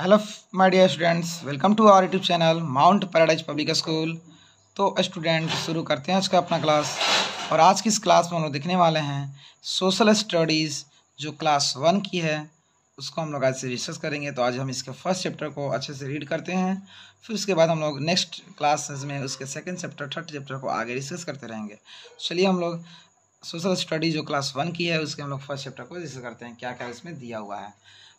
hello my dear students welcome to our YouTube channel Mount Paradise Public School तो student शुरू करते हैं आज का अपना क्लास और आज की इस क्लास में हम लोग देखने वाले हैं सोशल स्टडीज़ जो क्लास वन की है उसको हम लोग आज से डिस्कस करेंगे तो आज हम इसके फर्स्ट चैप्टर को अच्छे से रीड करते हैं फिर उसके बाद हम लोग नेक्स्ट क्लास में उसके सेकेंड चैप्टर थर्ड चैप्टर को आगे डिस्कस करते रहेंगे चलिए हम लोग सोशल स्टडी जो क्लास वन की है उसके हम लोग फर्स्ट चैप्टर को डिस्कस करते हैं क्या क्या इसमें दिया हुआ है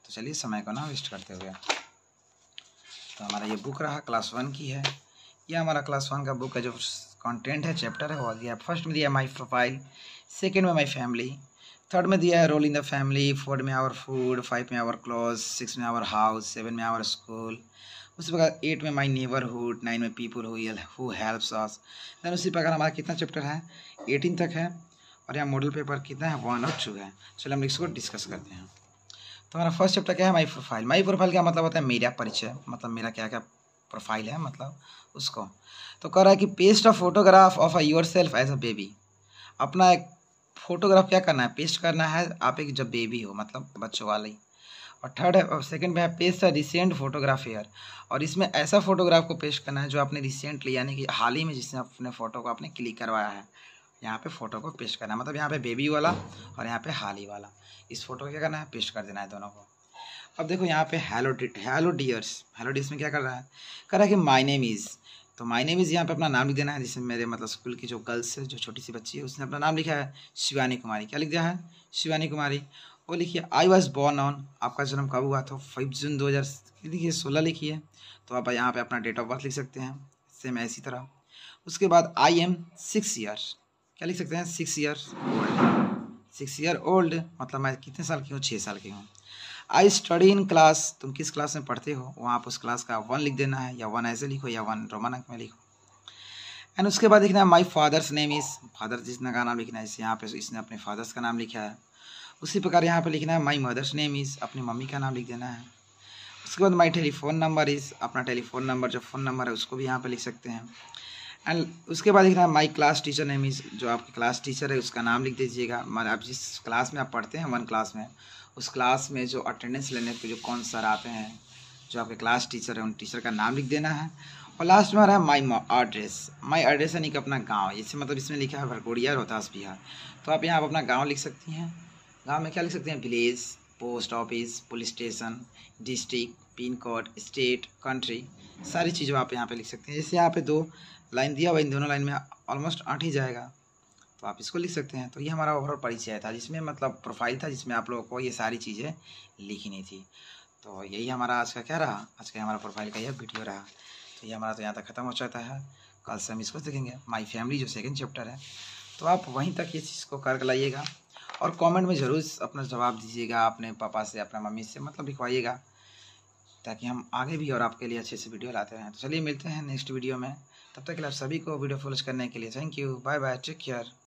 तो चलिए समय को ना वेस्ट करते हुए तो हमारा ये बुक रहा क्लास वन की है ये हमारा क्लास वन का बुक है जो कंटेंट है चैप्टर है वो दिया है फर्स्ट में दिया है माई प्रोफाइल सेकेंड में माई फैमिली थर्ड में दिया है role in the family fourth में आवर फूड फाइव में आवर क्लोथ सिक्स में आवर हाउस सेवन में आवर स्कूल उसी प्रकार एट में माई नेबरहुड नाइन में people who who helps us then उसी प्रकार हमारा कितना चैप्टर है एटीन तक है और यहाँ मॉडल पेपर कितना है वन और टू है चलो हम इसको डिस्कस करते हैं तो हमारा फर्स्ट चैप्टर क्या है माई प्रोफाइल माई प्रोफाइल का मतलब होता है मेरा परिचय मतलब मेरा क्या क्या प्रोफाइल है मतलब उसको तो कह रहा है कि paste a photograph of a yourself as a baby अपना एक फोटोग्राफ क्या करना है पेस्ट करना है आप एक जब बेबी हो मतलब बच्चों वाले और थर्ड है सेकेंड में है पेस्ट अ रिसेंट फोटोग्राफ और इसमें ऐसा फोटोग्राफ को पेश करना है जो आपने रिसेंटली यानी कि हाल ही में जिसने अपने फ़ोटो को आपने क्लिक करवाया है यहाँ पे फ़ोटो को पेस्ट करना है मतलब यहाँ पे बेबी वाला और यहाँ पे हाल ही वाला इस फोटो को क्या करना है पेस्ट कर देना है दोनों को अब देखो यहाँ पे hello hello dears hello dears में क्या कर रहा है कर रहा है कि माई नेम इज़ तो माई नेम इज़ यहाँ पे अपना नाम लिख देना है जिसमें मेरे मतलब स्कूल की जो गर्ल्स है जो छोटी सी बच्ची है उसने अपना नाम लिखा है शिवानी कुमारी क्या लिख दिया है शिवानी कुमारी और लिखिए आई वॉज बॉर्न ऑन आपका जन्म कब हुआ था तो फाइव जून दो हज़ार लिखिए सोलह लिखिए तो आप यहाँ पर अपना डेट ऑफ बर्थ लिख सकते हैं सेम ऐसी तरह उसके बाद आई एम सिक्स ईयर्स क्या लिख सकते हैं six year six year old मतलब मैं कितने साल की हूँ छः साल की हूँ आई स्टडी इन क्लास तुम किस क्लास में पढ़ते हो वहाँ आप उस क्लास का वन लिख देना है या वन ऐसे लिखो या वन रोमन अंक में लिखो एंड उसके बाद लिखना है my father's name is father जिसने का नाम लिखना है इस यहाँ पे इसने अपने फादर्स का नाम लिखा है उसी प्रकार यहाँ पे लिखना है माई मदर्स नेम इज़ अपनी मम्मी का नाम लिख देना है उसके बाद माई टेलीफोन नंबर इज़ अपना टेलीफोन नंबर जो फ़ोन नंबर है उसको भी यहाँ पर लिख सकते हैं एंड उसके बाद लिख रहा है my class teacher name is जो आपकी क्लास टीचर है उसका नाम लिख दीजिएगा माना आप जिस क्लास में आप पढ़ते हैं वन क्लास में उस क्लास में जो अटेंडेंस लेने के जो कौन सर आते हैं जो आपके क्लास टीचर है उन टीचर का नाम लिख देना है और लास्ट में आ रहा है माई एड्रेस माई एड्रेस यानी कि अपना गाँव जैसे मतलब इसमें लिखा है भरकोड़िया रोहतास बिहार तो आप यहाँ अपना गाँव लिख सकती हैं गाँव में क्या लिख सकते हैं village post office police station district pin code state country सारी चीज़ों आप यहाँ पे लिख सकते हैं जैसे यहाँ पे दो लाइन दिया हुआ इन दोनों लाइन में ऑलमोस्ट आठ ही जाएगा तो आप इसको लिख सकते हैं तो ये हमारा ओवरऑल परिचय था जिसमें मतलब प्रोफाइल था जिसमें आप लोगों को ये सारी चीज़ें लिखनी थी तो यही हमारा आज का क्या रहा आज का हमारा प्रोफाइल का यह वीडियो रहा तो ये हमारा तो यहाँ तक ख़त्म हो जाता है कल से हम इसको देखेंगे माई फैमिली जो सेकेंड चैप्टर है तो आप वहीं तक ये चीज़ को कर लाइएगा और कमेंट में ज़रूर अपना जवाब दीजिएगा अपने पापा से अपने मम्मी से मतलब लिखवाइएगा ताकि हम आगे भी और आपके लिए अच्छे से वीडियो लाते रहें तो चलिए मिलते हैं नेक्स्ट वीडियो में तब तक के लिए आप सभी को वीडियो फॉलोज करने के लिए thank you bye bye take care